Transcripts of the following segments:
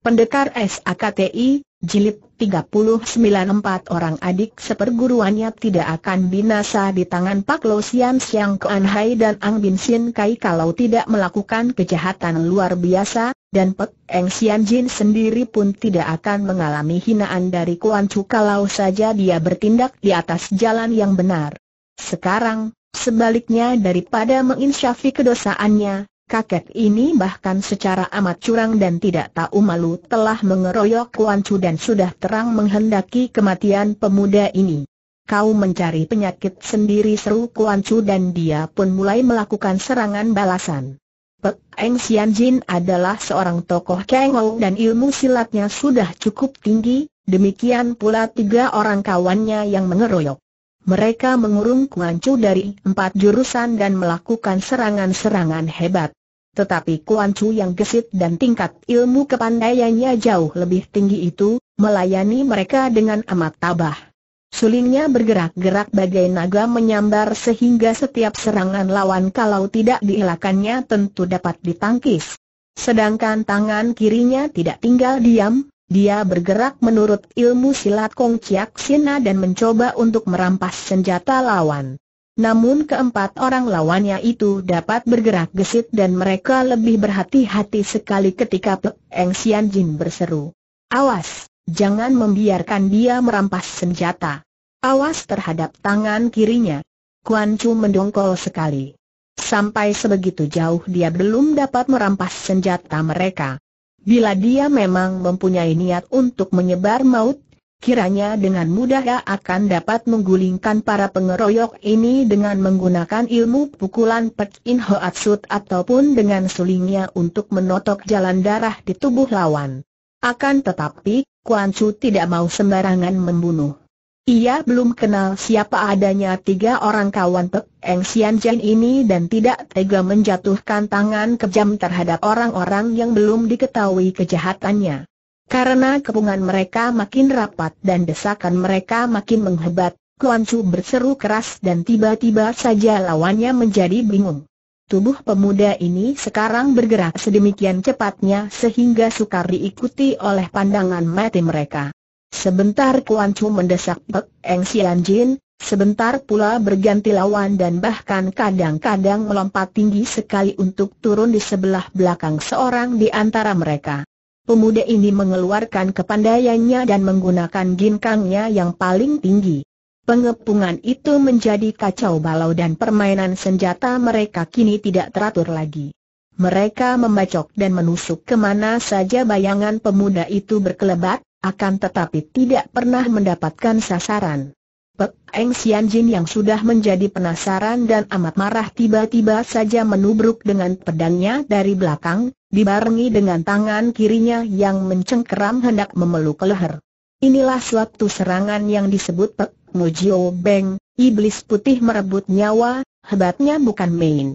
Pendekar SAKTI, Jilid 394 orang adik seperguruannya tidak akan binasa di tangan Pak Lo Sian Siang Kuan Hai dan Ang Bin Sin Kai kalau tidak melakukan kejahatan luar biasa, dan Pek Eng Sian Jin sendiri pun tidak akan mengalami hinaan dari Kuan Chu kalau saja dia bertindak di atas jalan yang benar. Sekarang, sebaliknya daripada menginsyafi kedosaannya, Kakek ini bahkan secara amat curang dan tidak tahu malu telah mengeroyok Kuan Chu dan sudah terang menghendaki kematian pemuda ini. Kau mencari penyakit sendiri seru Kuan Chu dan dia pun mulai melakukan serangan balasan. Pek Eng Xian Jin adalah seorang tokoh Kang dan ilmu silatnya sudah cukup tinggi, demikian pula tiga orang kawannya yang mengeroyok. Mereka mengurung Kuan Chu dari empat jurusan dan melakukan serangan-serangan hebat. Tetapi Kuan Chu yang gesit dan tingkat ilmu kepandaiannya jauh lebih tinggi itu, melayani mereka dengan amat tabah. Sulingnya bergerak-gerak bagai naga menyambar sehingga setiap serangan lawan kalau tidak dielakannya tentu dapat ditangkis. Sedangkan tangan kirinya tidak tinggal diam, dia bergerak menurut ilmu silat Kong Chiak Sina dan mencoba untuk merampas senjata lawan. Namun keempat orang lawannya itu dapat bergerak gesit dan mereka lebih berhati-hati sekali ketika Pek Eng Jin berseru. Awas, jangan membiarkan dia merampas senjata. Awas terhadap tangan kirinya. Kuan Chu mendongkol sekali. Sampai sebegitu jauh dia belum dapat merampas senjata mereka. Bila dia memang mempunyai niat untuk menyebar maut, kiranya dengan mudah ia akan dapat menggulingkan para pengeroyok ini dengan menggunakan ilmu pukulan Pek In ho Sut ataupun dengan sulingnya untuk menotok jalan darah di tubuh lawan. Akan tetapi, Kuan Chu tidak mau sembarangan membunuh. Ia belum kenal siapa adanya tiga orang kawan Pek Eng Sian Jen ini dan tidak tega menjatuhkan tangan kejam terhadap orang-orang yang belum diketahui kejahatannya. Karena kepungan mereka makin rapat dan desakan mereka makin menghebat, Kuan Chu berseru keras dan tiba-tiba saja lawannya menjadi bingung. Tubuh pemuda ini sekarang bergerak sedemikian cepatnya sehingga sukar diikuti oleh pandangan mati mereka. Sebentar Kuan Chu mendesak Pek Eng Sian Jin, sebentar pula berganti lawan dan bahkan kadang-kadang melompat tinggi sekali untuk turun di sebelah belakang seorang di antara mereka pemuda ini mengeluarkan kepandaiannya dan menggunakan ginkangnya yang paling tinggi. Pengepungan itu menjadi kacau balau dan permainan senjata mereka kini tidak teratur lagi. Mereka membacok dan menusuk kemana saja bayangan pemuda itu berkelebat, akan tetapi tidak pernah mendapatkan sasaran. Pek Eng Sian Jin yang sudah menjadi penasaran dan amat marah tiba-tiba saja menubruk dengan pedangnya dari belakang, dibarengi dengan tangan kirinya yang mencengkeram hendak memeluk leher. Inilah suatu serangan yang disebut Pek Mujio Beng, iblis putih merebut nyawa, hebatnya bukan main.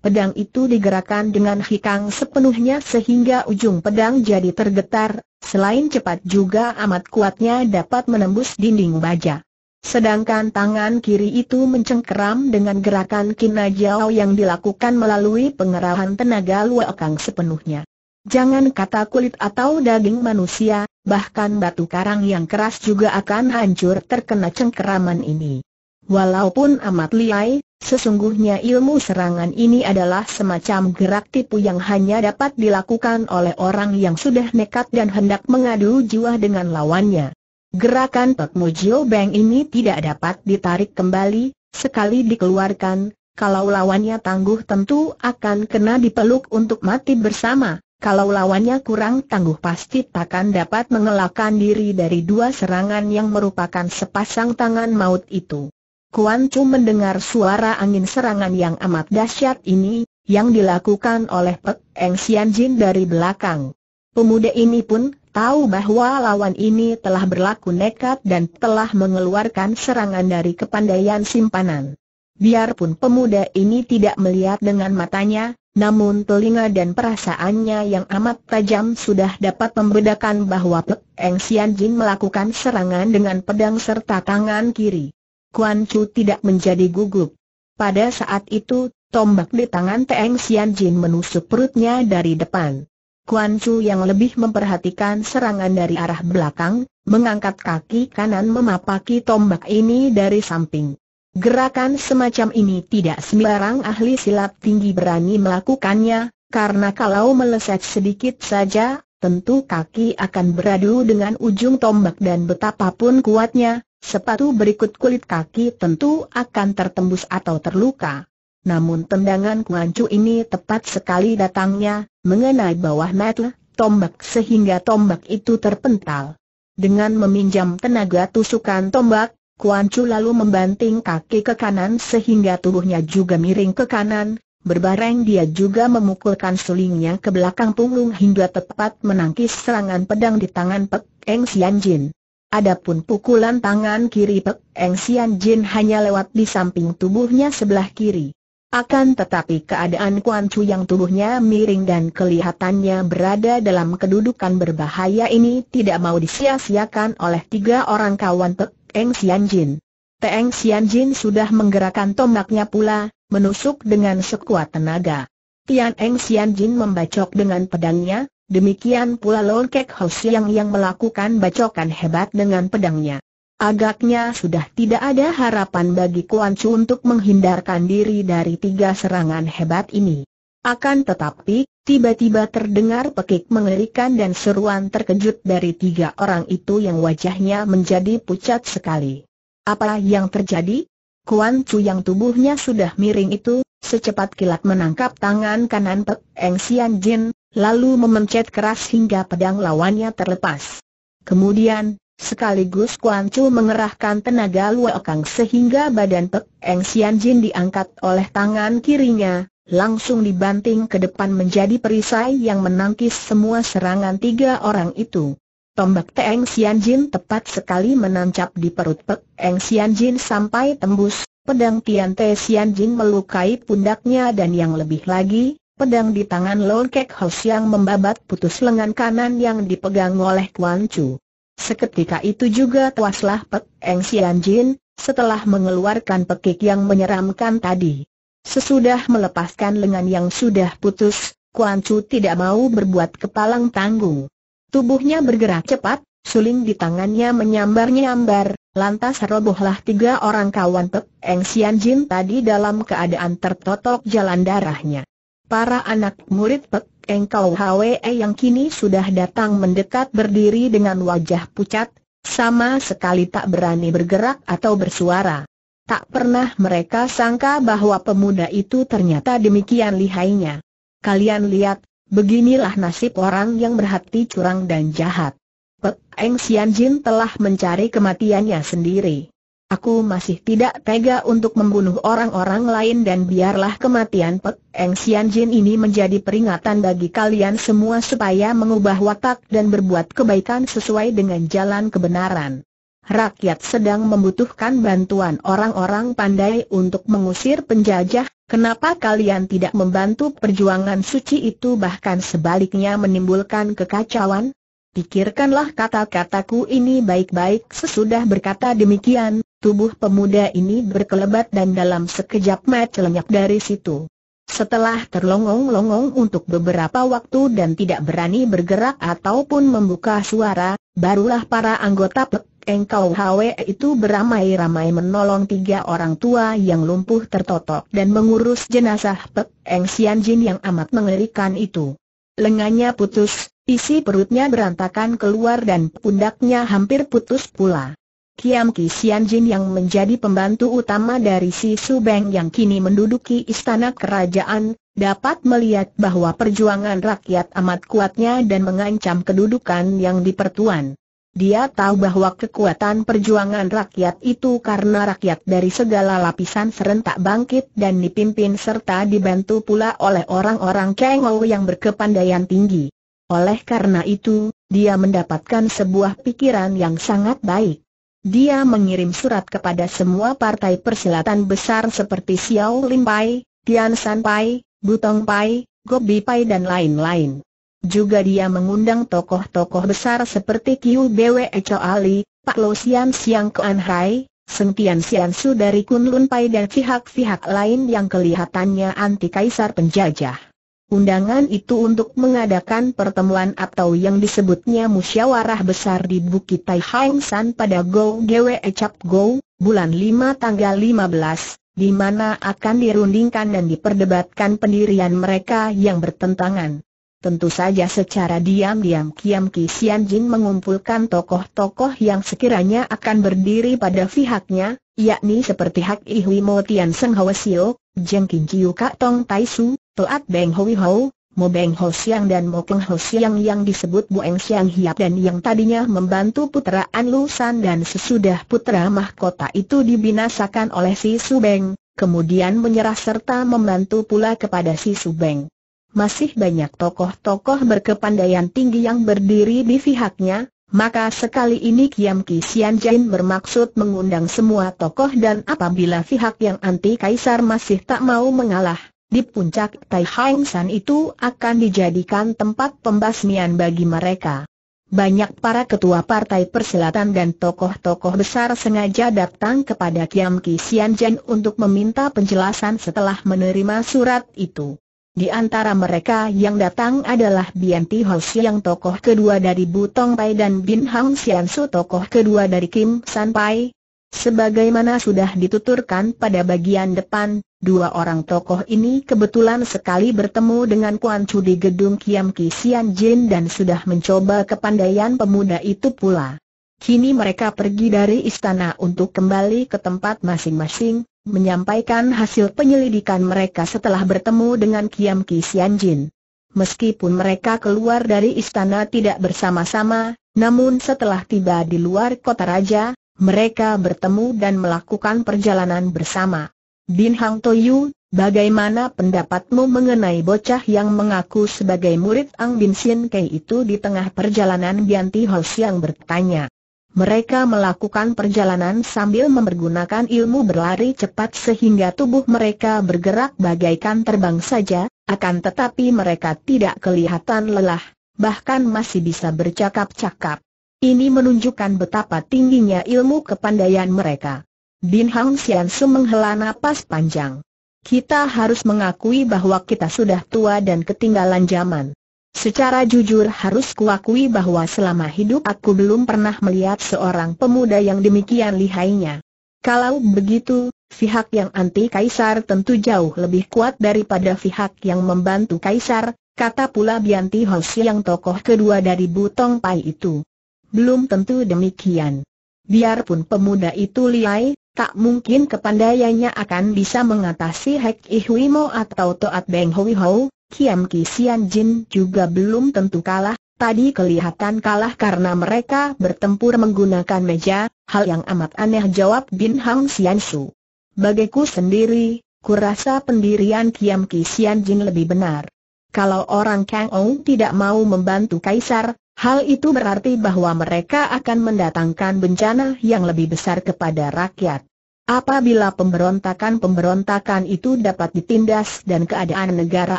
Pedang itu digerakkan dengan hikang sepenuhnya sehingga ujung pedang jadi tergetar, selain cepat juga amat kuatnya dapat menembus dinding baja. Sedangkan tangan kiri itu mencengkeram dengan gerakan kinajau yang dilakukan melalui pengerahan tenaga luakang sepenuhnya. Jangan kata kulit atau daging manusia, bahkan batu karang yang keras juga akan hancur terkena cengkeraman ini. Walaupun amat liai, sesungguhnya ilmu serangan ini adalah semacam gerak tipu yang hanya dapat dilakukan oleh orang yang sudah nekat dan hendak mengadu jiwa dengan lawannya. Gerakan Pek Mojio Beng ini tidak dapat ditarik kembali, sekali dikeluarkan, kalau lawannya tangguh tentu akan kena dipeluk untuk mati bersama, kalau lawannya kurang tangguh pasti takkan dapat mengelakkan diri dari dua serangan yang merupakan sepasang tangan maut itu. Kuan Chu mendengar suara angin serangan yang amat dahsyat ini, yang dilakukan oleh Pek Eng Jin dari belakang. Pemuda ini pun tahu bahwa lawan ini telah berlaku nekat dan telah mengeluarkan serangan dari kepandaian simpanan. Biarpun pemuda ini tidak melihat dengan matanya, namun telinga dan perasaannya yang amat tajam sudah dapat membedakan bahwa Pek Eng Sian Jin melakukan serangan dengan pedang serta tangan kiri. Kuan Chu tidak menjadi gugup. Pada saat itu, tombak di tangan Teng Sian Jin menusuk perutnya dari depan. Kuan Chu yang lebih memperhatikan serangan dari arah belakang, mengangkat kaki kanan memapaki tombak ini dari samping. Gerakan semacam ini tidak sembarang ahli silat tinggi berani melakukannya, karena kalau meleset sedikit saja, tentu kaki akan beradu dengan ujung tombak dan betapapun kuatnya, sepatu berikut kulit kaki tentu akan tertembus atau terluka. Namun tendangan Kuan Chu ini tepat sekali datangnya, mengenai bawah metel, tombak sehingga tombak itu terpental. Dengan meminjam tenaga tusukan tombak, Kuan Chu lalu membanting kaki ke kanan sehingga tubuhnya juga miring ke kanan, berbareng dia juga memukulkan sulingnya ke belakang punggung hingga tepat menangkis serangan pedang di tangan Pek Eng Sian Jin. Adapun pukulan tangan kiri Pek Eng Sian Jin hanya lewat di samping tubuhnya sebelah kiri. Akan tetapi keadaan Kuan Chu yang tubuhnya miring dan kelihatannya berada dalam kedudukan berbahaya ini tidak mau disia-siakan oleh tiga orang kawan Te Eng Sian Jin. Teng Sian Jin sudah menggerakkan tombaknya pula, menusuk dengan sekuat tenaga. Tian Eng Sian Jin membacok dengan pedangnya, demikian pula Lon Kek Ho Siang yang melakukan bacokan hebat dengan pedangnya. Agaknya sudah tidak ada harapan bagi Kuan Chu untuk menghindarkan diri dari tiga serangan hebat ini. Akan tetapi, tiba-tiba terdengar pekik mengerikan dan seruan terkejut dari tiga orang itu yang wajahnya menjadi pucat sekali. Apa yang terjadi? Kuan Chu yang tubuhnya sudah miring itu, secepat kilat menangkap tangan kanan Pek Eng Sian Jin, lalu memencet keras hingga pedang lawannya terlepas. Kemudian, Sekaligus Kuan Chu mengerahkan tenaga Kang sehingga badan Pek Eng Sian Jin diangkat oleh tangan kirinya, langsung dibanting ke depan menjadi perisai yang menangkis semua serangan tiga orang itu. Tombak Teng Sian Jin tepat sekali menancap di perut Pek Eng Sian Jin sampai tembus, pedang Tian Te Sian Jin melukai pundaknya dan yang lebih lagi, pedang di tangan Lon Kek Hos yang membabat putus lengan kanan yang dipegang oleh Kuan Chu. Seketika itu juga tuaslah Pek Eng Sian Jin, setelah mengeluarkan pekik yang menyeramkan tadi. Sesudah melepaskan lengan yang sudah putus, Kuan Chu tidak mau berbuat kepalang tanggung. Tubuhnya bergerak cepat, suling di tangannya menyambar-nyambar, lantas robohlah tiga orang kawan Pek Eng Sian Jin tadi dalam keadaan tertotok jalan darahnya. Para anak murid Pek Engkau Hwe yang kini sudah datang mendekat berdiri dengan wajah pucat, sama sekali tak berani bergerak atau bersuara. Tak pernah mereka sangka bahwa pemuda itu ternyata demikian lihainya. Kalian lihat, beginilah nasib orang yang berhati curang dan jahat. Pek Eng Xianjin telah mencari kematiannya sendiri. Aku masih tidak tega untuk membunuh orang-orang lain dan biarlah kematian Pek Eng Sian Jin ini menjadi peringatan bagi kalian semua supaya mengubah watak dan berbuat kebaikan sesuai dengan jalan kebenaran. Rakyat sedang membutuhkan bantuan orang-orang pandai untuk mengusir penjajah, kenapa kalian tidak membantu perjuangan suci itu bahkan sebaliknya menimbulkan kekacauan? Pikirkanlah kata-kataku ini baik-baik sesudah berkata demikian, Tubuh pemuda ini berkelebat dan dalam sekejap mata lenyap dari situ. Setelah terlongong-longong untuk beberapa waktu dan tidak berani bergerak ataupun membuka suara, barulah para anggota Pek Engkau Hwe itu beramai-ramai menolong tiga orang tua yang lumpuh tertotok dan mengurus jenazah Pek Eng Sian Jin yang amat mengerikan itu. Lengannya putus, isi perutnya berantakan keluar dan pundaknya hampir putus pula. Kiam Ki Jin yang menjadi pembantu utama dari si Subeng yang kini menduduki istana kerajaan, dapat melihat bahwa perjuangan rakyat amat kuatnya dan mengancam kedudukan yang dipertuan. Dia tahu bahwa kekuatan perjuangan rakyat itu karena rakyat dari segala lapisan serentak bangkit dan dipimpin serta dibantu pula oleh orang-orang Kengou yang berkepandaian tinggi. Oleh karena itu, dia mendapatkan sebuah pikiran yang sangat baik. Dia mengirim surat kepada semua partai persilatan besar seperti Xiao Lim Pai, Tian San Pai, Butong Pai, Gobi Pai dan lain-lain. Juga dia mengundang tokoh-tokoh besar seperti Qiu Bwe Cho Ali, Pak Lo Sian Siang Kuan Hai, Seng Tian Sian Su dari Kun Lun Pai dan pihak-pihak lain yang kelihatannya anti kaisar penjajah undangan itu untuk mengadakan pertemuan atau yang disebutnya musyawarah besar di Bukit Tai Hang San pada Go Gwe Cap Go, bulan 5 tanggal 15, di mana akan dirundingkan dan diperdebatkan pendirian mereka yang bertentangan. Tentu saja secara diam-diam Kiam Ki Sian Jin mengumpulkan tokoh-tokoh yang sekiranya akan berdiri pada pihaknya, yakni seperti Hak Ihwi Mo Tian Seng Hwa Sio, Jengking Kiu Kak Tong Tai Su, Toat Beng Hoi Ho, Mo Beng Ho Siang dan Mo Keng Ho Siang yang disebut Bueng Eng Siang Hiap dan yang tadinya membantu putera An Lu San dan sesudah putera mahkota itu dibinasakan oleh si Su Beng, kemudian menyerah serta membantu pula kepada si Su Beng. Masih banyak tokoh-tokoh berkepandaian tinggi yang berdiri di pihaknya, maka sekali ini Kiam Ki Sian bermaksud mengundang semua tokoh dan apabila pihak yang anti kaisar masih tak mau mengalah, di puncak Tai Hang San itu akan dijadikan tempat pembasmian bagi mereka. Banyak para ketua partai perselatan dan tokoh-tokoh besar sengaja datang kepada Kiam Ki Sian untuk meminta penjelasan setelah menerima surat itu. Di antara mereka yang datang adalah Bian Ti Ho Siang tokoh kedua dari Butong Pai dan Bin Hang Sian Su tokoh kedua dari Kim San Pai. Sebagaimana sudah dituturkan pada bagian depan, dua orang tokoh ini kebetulan sekali bertemu dengan Kuan Chu di gedung Kiam Ki Sian Jin dan sudah mencoba kepandaian pemuda itu pula. Kini mereka pergi dari istana untuk kembali ke tempat masing-masing, menyampaikan hasil penyelidikan mereka setelah bertemu dengan Kiam Ki Jin. Meskipun mereka keluar dari istana tidak bersama-sama, namun setelah tiba di luar kota raja, mereka bertemu dan melakukan perjalanan bersama. Bin Hang Toyu, bagaimana pendapatmu mengenai bocah yang mengaku sebagai murid Ang Bin Sin Kei itu di tengah perjalanan Bianti Hos yang bertanya? Mereka melakukan perjalanan sambil mempergunakan ilmu berlari cepat sehingga tubuh mereka bergerak bagaikan terbang saja, akan tetapi mereka tidak kelihatan lelah, bahkan masih bisa bercakap-cakap. Ini menunjukkan betapa tingginya ilmu kepandaian mereka. Bin Hang Sian Su menghela napas panjang. Kita harus mengakui bahwa kita sudah tua dan ketinggalan zaman. Secara jujur harus kuakui bahwa selama hidup aku belum pernah melihat seorang pemuda yang demikian lihainya. Kalau begitu, pihak yang anti kaisar tentu jauh lebih kuat daripada pihak yang membantu kaisar, kata pula Bianti Hoshi yang tokoh kedua dari Butong Pai itu. Belum tentu demikian. Biarpun pemuda itu lihai, tak mungkin kepandaiannya akan bisa mengatasi Hek Mo atau Toat Beng Hui Ho, Kiam Kisian Jin juga belum tentu kalah, tadi kelihatan kalah karena mereka bertempur menggunakan meja, hal yang amat aneh jawab Bin Hang Sian Su. Bagiku sendiri, kurasa pendirian Kiam Kisian Jin lebih benar. Kalau orang Kang Ou tidak mau membantu Kaisar, hal itu berarti bahwa mereka akan mendatangkan bencana yang lebih besar kepada rakyat. Apabila pemberontakan-pemberontakan itu dapat ditindas dan keadaan negara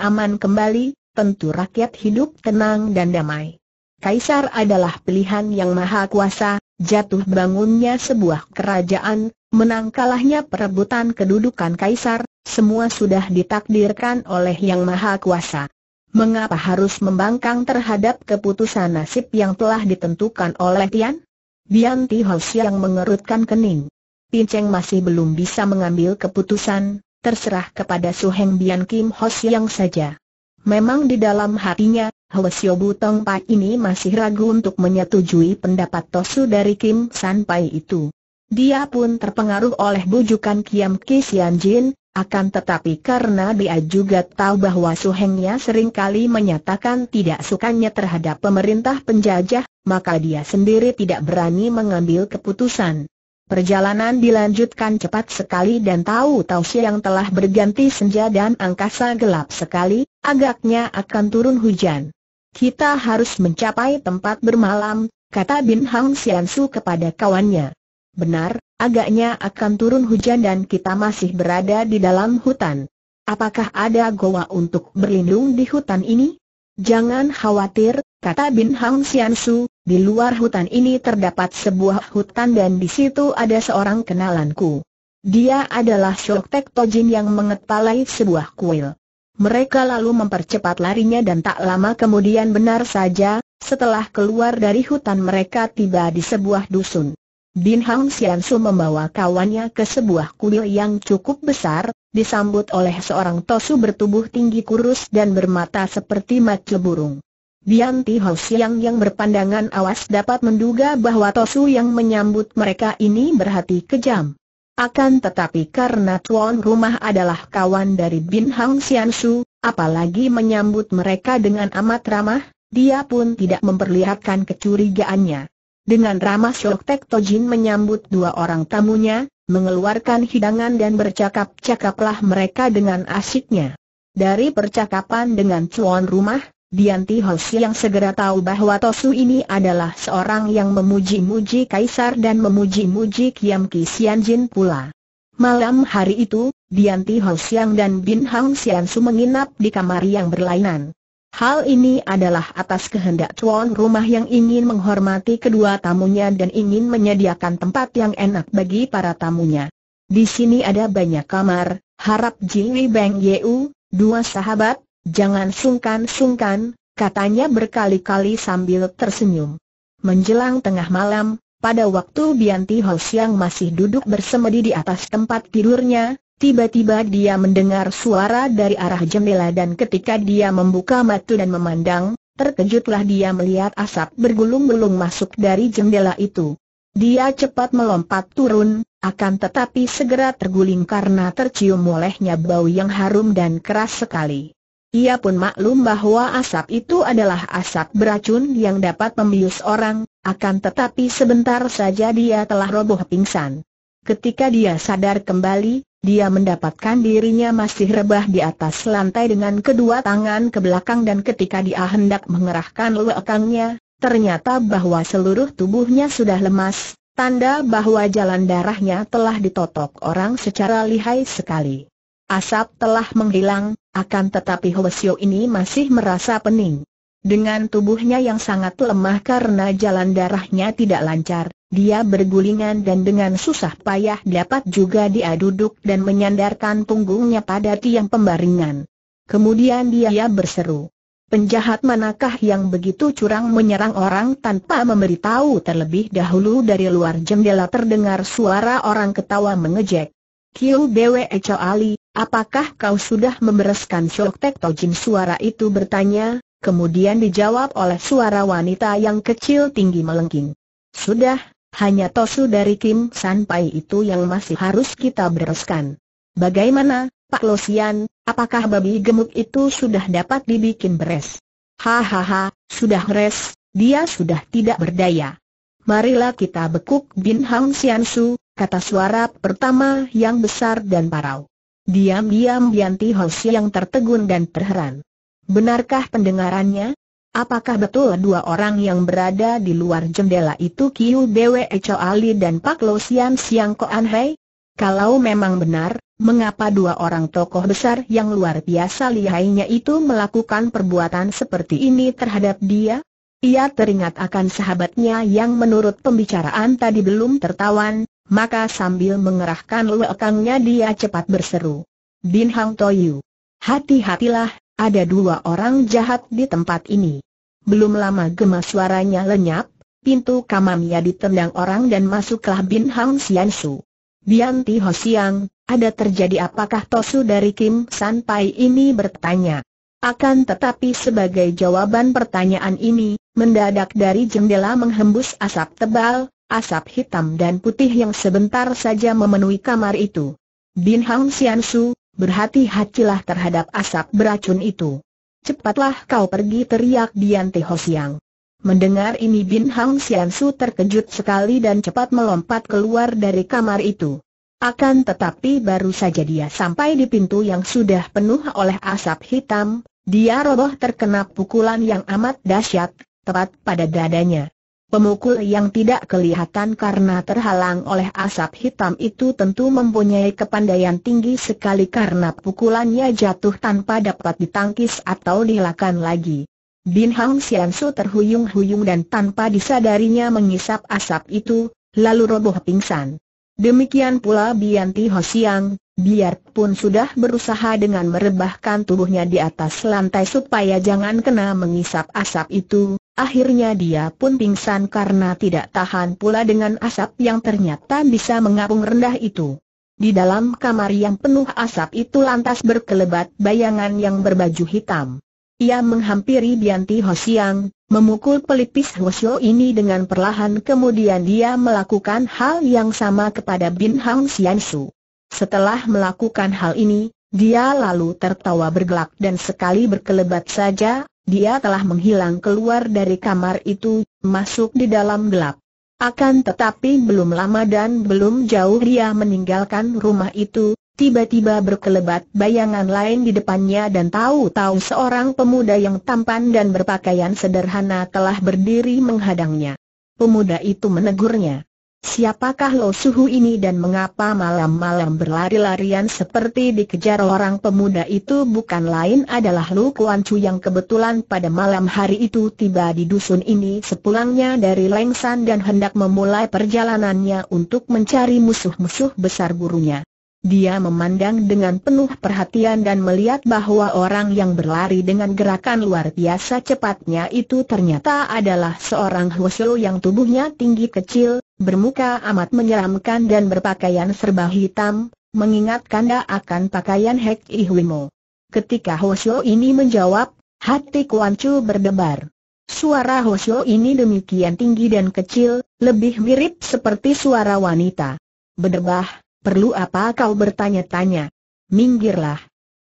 aman kembali, tentu rakyat hidup tenang dan damai. Kaisar adalah pilihan yang maha kuasa, jatuh bangunnya sebuah kerajaan, menang kalahnya perebutan kedudukan kaisar, semua sudah ditakdirkan oleh yang maha kuasa. Mengapa harus membangkang terhadap keputusan nasib yang telah ditentukan oleh Tian? Bian Tiho yang mengerutkan kening. Pin Cheng masih belum bisa mengambil keputusan, terserah kepada Su Heng Bian Kim Ho Siang saja. Memang di dalam hatinya, Hwa Siobu Tong Pai ini masih ragu untuk menyetujui pendapat Tosu dari Kim San Pai itu. Dia pun terpengaruh oleh bujukan Kiam Ki Sian Jin, akan tetapi karena dia juga tahu bahwa Su sering seringkali menyatakan tidak sukanya terhadap pemerintah penjajah, maka dia sendiri tidak berani mengambil keputusan. Perjalanan dilanjutkan cepat sekali dan tahu-tahu siang telah berganti senja dan angkasa gelap sekali, agaknya akan turun hujan. Kita harus mencapai tempat bermalam, kata Bin Hang Siansu kepada kawannya. Benar, agaknya akan turun hujan dan kita masih berada di dalam hutan. Apakah ada goa untuk berlindung di hutan ini? Jangan khawatir, kata Bin Hang Xiansu, di luar hutan ini terdapat sebuah hutan dan di situ ada seorang kenalanku. Dia adalah Shok Tojin yang mengepalai sebuah kuil. Mereka lalu mempercepat larinya dan tak lama kemudian benar saja, setelah keluar dari hutan mereka tiba di sebuah dusun. Bin Hang Xiansu membawa kawannya ke sebuah kuil yang cukup besar, disambut oleh seorang tosu bertubuh tinggi kurus dan bermata seperti mata burung. Bian Ti Hao yang berpandangan awas dapat menduga bahwa tosu yang menyambut mereka ini berhati kejam. Akan tetapi karena tuan rumah adalah kawan dari Bin Hang Xiansu, apalagi menyambut mereka dengan amat ramah, dia pun tidak memperlihatkan kecurigaannya. Dengan ramah Shok Tek Tojin menyambut dua orang tamunya, mengeluarkan hidangan dan bercakap-cakaplah mereka dengan asyiknya. Dari percakapan dengan cuan rumah, Dianti Hoshi yang segera tahu bahwa Tosu ini adalah seorang yang memuji-muji Kaisar dan memuji-muji Kiam Ki Jin pula. Malam hari itu, Dianti Hoshi yang dan Bin Hang Sian menginap di kamar yang berlainan. Hal ini adalah atas kehendak tuan rumah yang ingin menghormati kedua tamunya dan ingin menyediakan tempat yang enak bagi para tamunya. Di sini ada banyak kamar, harap Jiwi Beng Yeu, dua sahabat, jangan sungkan-sungkan, katanya berkali-kali sambil tersenyum. Menjelang tengah malam, pada waktu Bianti Hosiang Siang masih duduk bersemedi di atas tempat tidurnya, Tiba-tiba dia mendengar suara dari arah jendela dan ketika dia membuka mata dan memandang, terkejutlah dia melihat asap bergulung-gulung masuk dari jendela itu. Dia cepat melompat turun, akan tetapi segera terguling karena tercium olehnya bau yang harum dan keras sekali. Ia pun maklum bahwa asap itu adalah asap beracun yang dapat membius orang, akan tetapi sebentar saja dia telah roboh pingsan. Ketika dia sadar kembali, dia mendapatkan dirinya masih rebah di atas lantai dengan kedua tangan ke belakang dan ketika dia hendak mengerahkan lekangnya, ternyata bahwa seluruh tubuhnya sudah lemas, tanda bahwa jalan darahnya telah ditotok orang secara lihai sekali. Asap telah menghilang, akan tetapi Hwasyo ini masih merasa pening. Dengan tubuhnya yang sangat lemah karena jalan darahnya tidak lancar, dia bergulingan dan dengan susah payah dapat juga dia duduk dan menyandarkan punggungnya pada tiang pembaringan. Kemudian dia berseru. Penjahat manakah yang begitu curang menyerang orang tanpa memberitahu terlebih dahulu dari luar jendela terdengar suara orang ketawa mengejek. Kiu Bwe Chow Ali, apakah kau sudah membereskan syok tojin suara itu bertanya, kemudian dijawab oleh suara wanita yang kecil tinggi melengking. Sudah, hanya tosu dari Kim San itu yang masih harus kita bereskan. Bagaimana, Pak Losian, apakah babi gemuk itu sudah dapat dibikin beres? Hahaha, sudah res, dia sudah tidak berdaya. Marilah kita bekuk Bin Hang Sian Su, kata suara pertama yang besar dan parau. Diam-diam Bianti Hoshi yang tertegun dan terheran. Benarkah pendengarannya? Apakah betul dua orang yang berada di luar jendela itu Kiu Bwe Cho Ali dan Pak Lo Sian Siang Koan Hei? Kalau memang benar, mengapa dua orang tokoh besar yang luar biasa lihainya itu melakukan perbuatan seperti ini terhadap dia? Ia teringat akan sahabatnya yang menurut pembicaraan tadi belum tertawan, maka sambil mengerahkan lekangnya dia cepat berseru. Bin Hang Toyu. Hati-hatilah, ada dua orang jahat di tempat ini. Belum lama gemas suaranya lenyap, pintu kamarnya ditendang orang dan masuklah Bin Hang Sian Su. Bianti Ho Siang, ada terjadi apakah Tosu dari Kim San Pai ini bertanya. Akan tetapi sebagai jawaban pertanyaan ini, mendadak dari jendela menghembus asap tebal, asap hitam dan putih yang sebentar saja memenuhi kamar itu. Bin Hang Sian Su, berhati-hatilah terhadap asap beracun itu. Cepatlah kau pergi teriak Dian Mendengar ini Bin Hang Sian terkejut sekali dan cepat melompat keluar dari kamar itu. Akan tetapi baru saja dia sampai di pintu yang sudah penuh oleh asap hitam, dia roboh terkena pukulan yang amat dahsyat, tepat pada dadanya. Pemukul yang tidak kelihatan karena terhalang oleh asap hitam itu tentu mempunyai kepandaian tinggi sekali karena pukulannya jatuh tanpa dapat ditangkis atau dilakukan lagi. Bin Hang Sian terhuyung-huyung dan tanpa disadarinya mengisap asap itu, lalu roboh pingsan. Demikian pula Bianti Ho Siang, biarpun sudah berusaha dengan merebahkan tubuhnya di atas lantai supaya jangan kena mengisap asap itu, Akhirnya dia pun pingsan karena tidak tahan pula dengan asap yang ternyata bisa mengapung rendah itu. Di dalam kamar yang penuh asap itu lantas berkelebat bayangan yang berbaju hitam. Ia menghampiri Bianti Hosiang, memukul pelipis Hosio ini dengan perlahan kemudian dia melakukan hal yang sama kepada Bin Hang Xiansu. Setelah melakukan hal ini, dia lalu tertawa bergelak dan sekali berkelebat saja, dia telah menghilang keluar dari kamar itu, masuk di dalam gelap. Akan tetapi belum lama dan belum jauh dia meninggalkan rumah itu, tiba-tiba berkelebat bayangan lain di depannya dan tahu-tahu seorang pemuda yang tampan dan berpakaian sederhana telah berdiri menghadangnya. Pemuda itu menegurnya. Siapakah Lo Suhu ini dan mengapa malam-malam berlari-larian seperti dikejar orang pemuda itu bukan lain adalah Lu Kuan Chu yang kebetulan pada malam hari itu tiba di dusun ini sepulangnya dari Lengsan dan hendak memulai perjalanannya untuk mencari musuh-musuh besar gurunya. Dia memandang dengan penuh perhatian dan melihat bahwa orang yang berlari dengan gerakan luar biasa cepatnya itu ternyata adalah seorang Huoshu yang tubuhnya tinggi kecil, bermuka amat menyeramkan dan berpakaian serba hitam, mengingatkan kanda akan pakaian Hek Ihwimo. Ketika Hoshio ini menjawab, hati Kuan Chu berdebar. Suara Hoshio ini demikian tinggi dan kecil, lebih mirip seperti suara wanita. Berdebah, perlu apa kau bertanya-tanya? Minggirlah.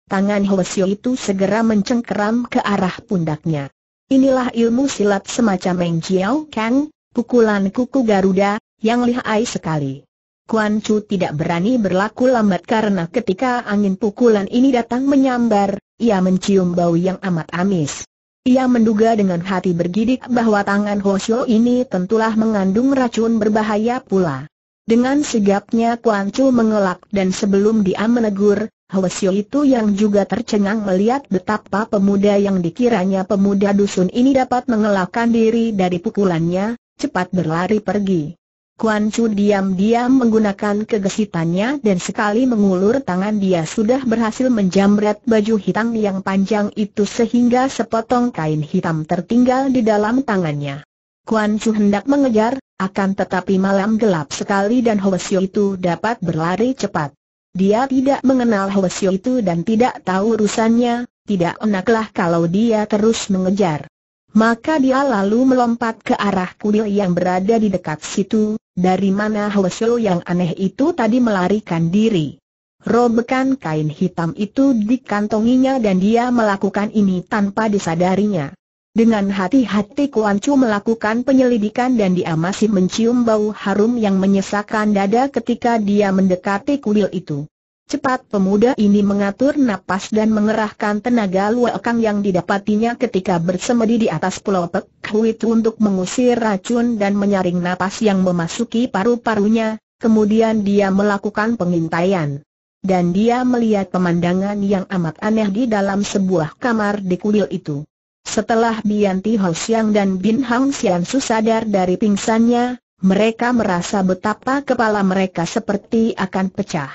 Tangan Hoshio itu segera mencengkeram ke arah pundaknya. Inilah ilmu silat semacam Meng Jiao Kang, pukulan kuku Garuda, yang lihai sekali. Kuan Chu tidak berani berlaku lambat karena ketika angin pukulan ini datang menyambar, ia mencium bau yang amat amis. Ia menduga dengan hati bergidik bahwa tangan Hoesio ini tentulah mengandung racun berbahaya pula. Dengan sigapnya Kuan Chu mengelak dan sebelum dia menegur, Hosio itu yang juga tercengang melihat betapa pemuda yang dikiranya pemuda dusun ini dapat mengelakkan diri dari pukulannya, cepat berlari pergi. Kuan Chu diam-diam menggunakan kegesitannya dan sekali mengulur tangan dia sudah berhasil menjamret baju hitam yang panjang itu sehingga sepotong kain hitam tertinggal di dalam tangannya. Kuan Chu hendak mengejar, akan tetapi malam gelap sekali dan Hwasyo itu dapat berlari cepat. Dia tidak mengenal Hwasyo itu dan tidak tahu urusannya, tidak enaklah kalau dia terus mengejar. Maka dia lalu melompat ke arah kuil yang berada di dekat situ, dari mana Hwasyo yang aneh itu tadi melarikan diri. Robekan kain hitam itu dikantonginya dan dia melakukan ini tanpa disadarinya. Dengan hati-hati Kuan Chu melakukan penyelidikan dan dia masih mencium bau harum yang menyesakkan dada ketika dia mendekati kuil itu. Cepat pemuda ini mengatur napas dan mengerahkan tenaga kang yang didapatinya ketika bersemedi di atas pulau Pek Huit untuk mengusir racun dan menyaring napas yang memasuki paru-parunya, kemudian dia melakukan pengintaian. Dan dia melihat pemandangan yang amat aneh di dalam sebuah kamar di kuil itu. Setelah Bianti Hao Xiang dan Bin Hang Xian Su sadar dari pingsannya, mereka merasa betapa kepala mereka seperti akan pecah.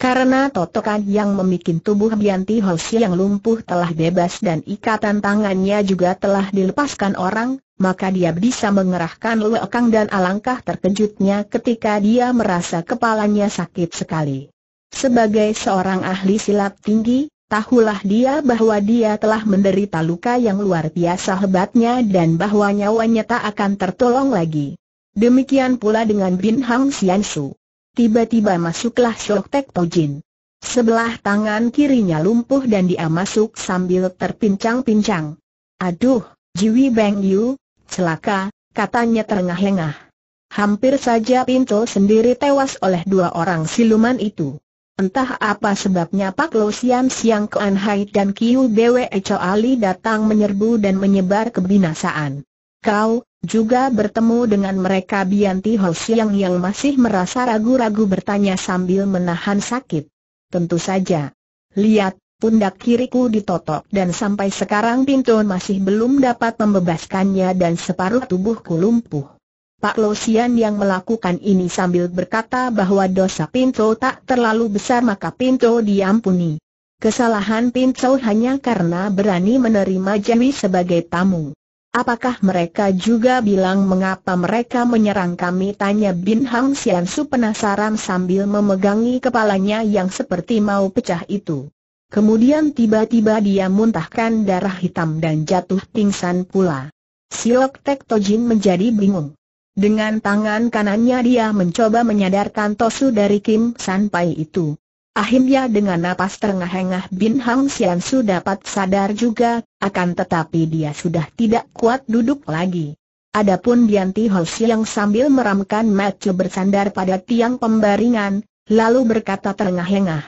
Karena totokan yang membuat tubuh Bianti Hoshi yang lumpuh telah bebas dan ikatan tangannya juga telah dilepaskan orang, maka dia bisa mengerahkan lekang dan alangkah terkejutnya ketika dia merasa kepalanya sakit sekali. Sebagai seorang ahli silat tinggi, tahulah dia bahwa dia telah menderita luka yang luar biasa hebatnya dan bahwa nyawanya tak akan tertolong lagi. Demikian pula dengan Bin Hang Xiansu. Tiba-tiba masuklah Shok Tek Tojin. Sebelah tangan kirinya lumpuh dan dia masuk sambil terpincang-pincang. Aduh, Jiwi Beng Yu, celaka, katanya terengah-engah. Hampir saja Pinto sendiri tewas oleh dua orang siluman itu. Entah apa sebabnya Pak Lo Sian Siang Kuan Hai dan Kiu Bwe Cho Ali datang menyerbu dan menyebar kebinasaan. Kau, juga bertemu dengan mereka Bianti Ho Siang yang masih merasa ragu-ragu bertanya sambil menahan sakit. Tentu saja. Lihat, pundak kiriku ditotok dan sampai sekarang pintu masih belum dapat membebaskannya dan separuh tubuhku lumpuh. Pak Losian yang melakukan ini sambil berkata bahwa dosa Pinto tak terlalu besar maka Pinto diampuni. Kesalahan Pinto hanya karena berani menerima Jawi sebagai tamu. Apakah mereka juga bilang mengapa mereka menyerang kami? Tanya Bin Hang Sian Su penasaran sambil memegangi kepalanya yang seperti mau pecah itu. Kemudian tiba-tiba dia muntahkan darah hitam dan jatuh pingsan pula. Siok Tek Tojin menjadi bingung. Dengan tangan kanannya dia mencoba menyadarkan Tosu dari Kim San itu. Akhirnya dengan napas terengah-engah Bin Hang Sian Su dapat sadar juga, akan tetapi dia sudah tidak kuat duduk lagi. Adapun Bianti Ho yang sambil meramkan Matthew bersandar pada tiang pembaringan, lalu berkata terengah-engah.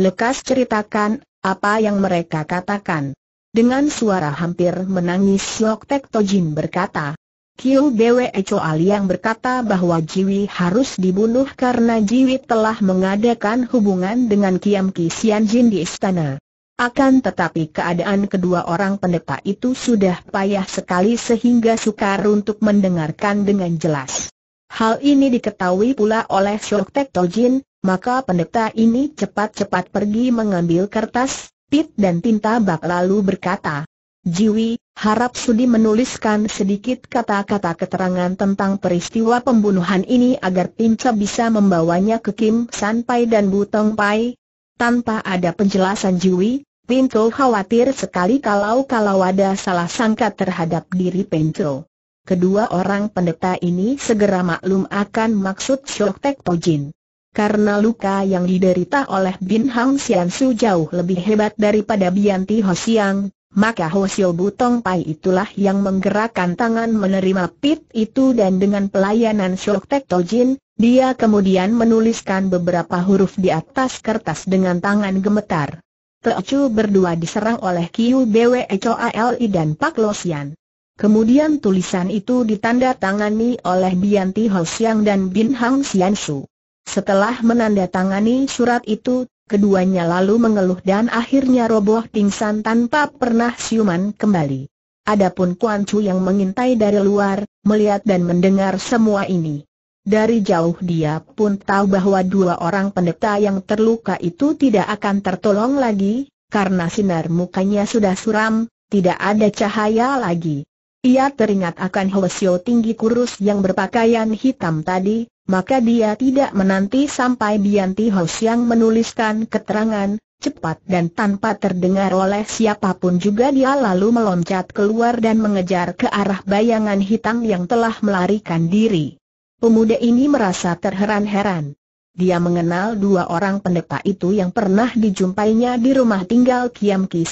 Lekas ceritakan, apa yang mereka katakan. Dengan suara hampir menangis Siok Tek Tojin berkata, Kiu Bwe Ali yang berkata bahwa Jiwi harus dibunuh karena Jiwi telah mengadakan hubungan dengan Kiam Ki Jin di istana. Akan tetapi keadaan kedua orang pendeta itu sudah payah sekali sehingga sukar untuk mendengarkan dengan jelas. Hal ini diketahui pula oleh Shok Tek Jin, maka pendeta ini cepat-cepat pergi mengambil kertas, pit dan tinta bak lalu berkata, Jiwi, Harap Sudi menuliskan sedikit kata-kata keterangan tentang peristiwa pembunuhan ini agar Pinca bisa membawanya ke Kim San Pai dan Butong Pai. Tanpa ada penjelasan Jui, Pinto khawatir sekali kalau-kalau ada salah sangka terhadap diri Pinto. Kedua orang pendeta ini segera maklum akan maksud Syok Tek Tojin. Karena luka yang diderita oleh Bin Hang Sian Su jauh lebih hebat daripada Bianti Ho Siang, maka Hosio Butong Pai itulah yang menggerakkan tangan menerima pit itu dan dengan pelayanan Shok Tek Tojin, dia kemudian menuliskan beberapa huruf di atas kertas dengan tangan gemetar. Teocu berdua diserang oleh Kiu Bwe Choali dan Pak Losian. Kemudian tulisan itu ditandatangani oleh Bianti Hosiang dan Bin Hang Xiansu. Setelah menandatangani surat itu, keduanya lalu mengeluh dan akhirnya roboh pingsan tanpa pernah siuman kembali. Adapun Kuan Chu yang mengintai dari luar, melihat dan mendengar semua ini. Dari jauh dia pun tahu bahwa dua orang pendeta yang terluka itu tidak akan tertolong lagi, karena sinar mukanya sudah suram, tidak ada cahaya lagi. Ia teringat akan Hwasyo tinggi kurus yang berpakaian hitam tadi, maka dia tidak menanti sampai Bianti Hos yang menuliskan keterangan, cepat dan tanpa terdengar oleh siapapun juga dia lalu meloncat keluar dan mengejar ke arah bayangan hitam yang telah melarikan diri. Pemuda ini merasa terheran-heran. Dia mengenal dua orang pendeta itu yang pernah dijumpainya di rumah tinggal Kiam Ki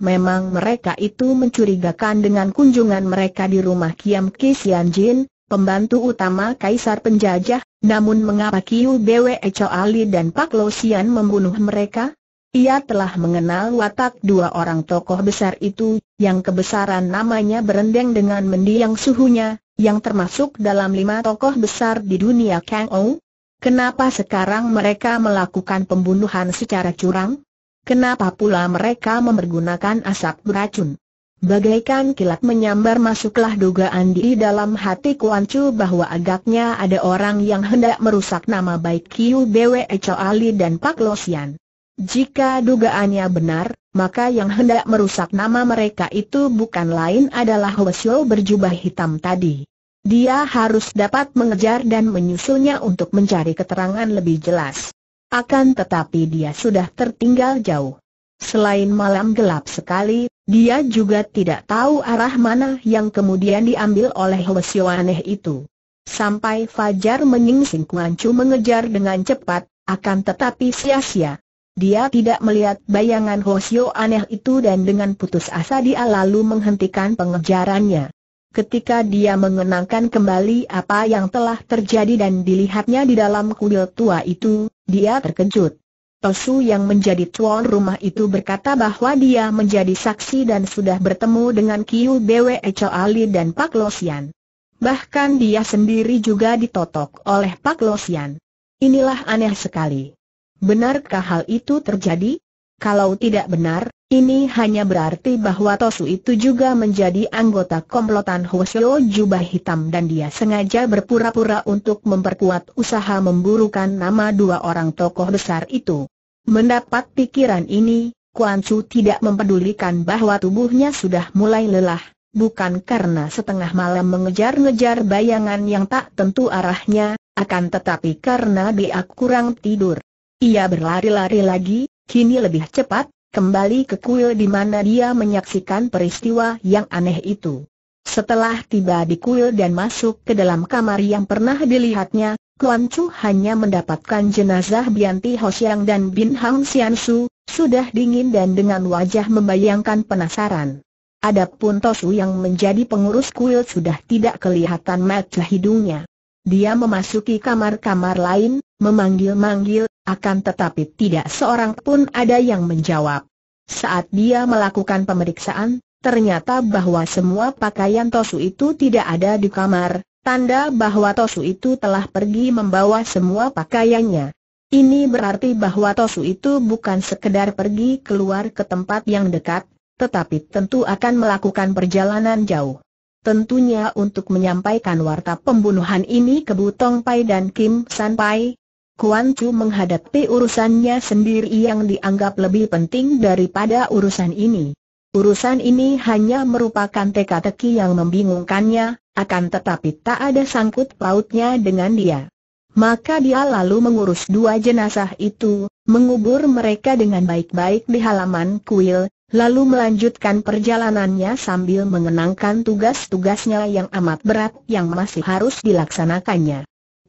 Memang mereka itu mencurigakan dengan kunjungan mereka di rumah Kiam Ki Jin, pembantu utama kaisar penjajah, namun mengapa Kiu Bwe Ali dan Pak Lo Sian membunuh mereka? Ia telah mengenal watak dua orang tokoh besar itu, yang kebesaran namanya berendeng dengan mendiang suhunya, yang termasuk dalam lima tokoh besar di dunia Kang Ou. Kenapa sekarang mereka melakukan pembunuhan secara curang? Kenapa pula mereka memergunakan asap beracun? Bagaikan kilat menyambar masuklah dugaan di dalam hati Kuan Chu bahwa agaknya ada orang yang hendak merusak nama baik Kiu Bwe Ali dan Pak Losian. Jika dugaannya benar, maka yang hendak merusak nama mereka itu bukan lain adalah Hwasyo berjubah hitam tadi. Dia harus dapat mengejar dan menyusulnya untuk mencari keterangan lebih jelas. Akan tetapi dia sudah tertinggal jauh. Selain malam gelap sekali, dia juga tidak tahu arah mana yang kemudian diambil oleh Lesioaneh itu. Sampai Fajar menyingsing Kuancu mengejar dengan cepat, akan tetapi sia-sia. Dia tidak melihat bayangan Hosio aneh itu dan dengan putus asa dia lalu menghentikan pengejarannya. Ketika dia mengenangkan kembali apa yang telah terjadi dan dilihatnya di dalam kuil tua itu, dia terkejut. Tosu yang menjadi tuan rumah itu berkata bahwa dia menjadi saksi dan sudah bertemu dengan Kiu Bwe Ali dan Pak Losian. Bahkan dia sendiri juga ditotok oleh Pak Losian. Inilah aneh sekali. Benarkah hal itu terjadi? Kalau tidak benar, ini hanya berarti bahwa Tosu itu juga menjadi anggota komplotan Hwasyo Jubah Hitam dan dia sengaja berpura-pura untuk memperkuat usaha memburukan nama dua orang tokoh besar itu. Mendapat pikiran ini, Kuan Su tidak mempedulikan bahwa tubuhnya sudah mulai lelah, bukan karena setengah malam mengejar-ngejar bayangan yang tak tentu arahnya, akan tetapi karena dia kurang tidur. Ia berlari-lari lagi, kini lebih cepat, kembali ke kuil di mana dia menyaksikan peristiwa yang aneh itu. Setelah tiba di kuil dan masuk ke dalam kamar yang pernah dilihatnya, Kuan Chu hanya mendapatkan jenazah Bianti Hoshiang dan Bin Hang xianshu sudah dingin dan dengan wajah membayangkan penasaran. Adapun Tosu yang menjadi pengurus kuil sudah tidak kelihatan mata hidungnya. Dia memasuki kamar-kamar lain, memanggil-manggil, akan tetapi tidak seorang pun ada yang menjawab. Saat dia melakukan pemeriksaan, ternyata bahwa semua pakaian Tosu itu tidak ada di kamar, tanda bahwa Tosu itu telah pergi membawa semua pakaiannya. Ini berarti bahwa Tosu itu bukan sekedar pergi keluar ke tempat yang dekat, tetapi tentu akan melakukan perjalanan jauh. Tentunya untuk menyampaikan warta pembunuhan ini ke Butong Pai dan Kim San Pai, Kuan Chu menghadapi urusannya sendiri yang dianggap lebih penting daripada urusan ini. Urusan ini hanya merupakan teka-teki yang membingungkannya, akan tetapi tak ada sangkut pautnya dengan dia. Maka dia lalu mengurus dua jenazah itu, mengubur mereka dengan baik-baik di halaman kuil, lalu melanjutkan perjalanannya sambil mengenangkan tugas-tugasnya yang amat berat yang masih harus dilaksanakannya.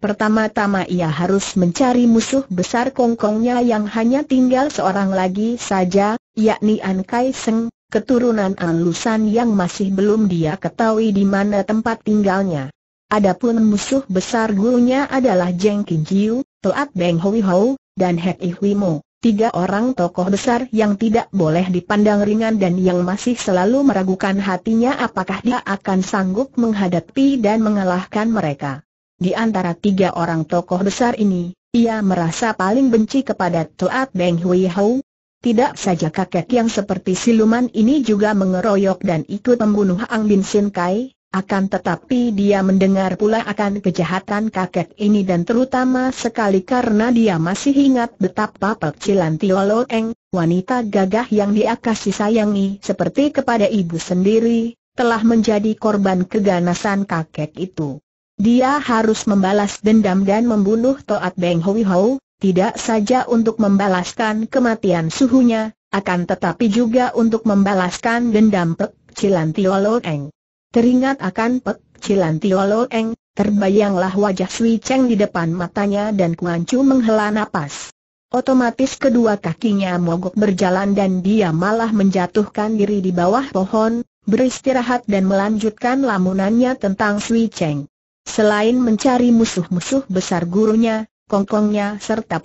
Pertama-tama ia harus mencari musuh besar kongkongnya yang hanya tinggal seorang lagi saja, yakni An Kai Seng, keturunan An Lusan yang masih belum dia ketahui di mana tempat tinggalnya. Adapun musuh besar gurunya adalah Jeng Kin Jiu, Toat Beng Hui Hou, dan Hek Hui Mo, tiga orang tokoh besar yang tidak boleh dipandang ringan dan yang masih selalu meragukan hatinya apakah dia akan sanggup menghadapi dan mengalahkan mereka. Di antara tiga orang tokoh besar ini, ia merasa paling benci kepada Toat Beng Hui Hou. Tidak saja kakek yang seperti siluman ini juga mengeroyok dan ikut membunuh Ang Bin Sin Kai, akan tetapi dia mendengar pula akan kejahatan kakek ini dan terutama sekali karena dia masih ingat betapa pecilan Tio Lo Eng, wanita gagah yang dia kasih sayangi seperti kepada ibu sendiri, telah menjadi korban keganasan kakek itu. Dia harus membalas dendam dan membunuh Toat Beng Hoi Ho, tidak saja untuk membalaskan kematian suhunya, akan tetapi juga untuk membalaskan dendam Pek Cilan Lo Eng. Teringat akan Pek Cilan Lo Eng, terbayanglah wajah Sui Cheng di depan matanya dan Kuan Chu menghela napas. Otomatis kedua kakinya mogok berjalan dan dia malah menjatuhkan diri di bawah pohon, beristirahat dan melanjutkan lamunannya tentang Sui Cheng. Selain mencari musuh-musuh besar gurunya, kongkongnya serta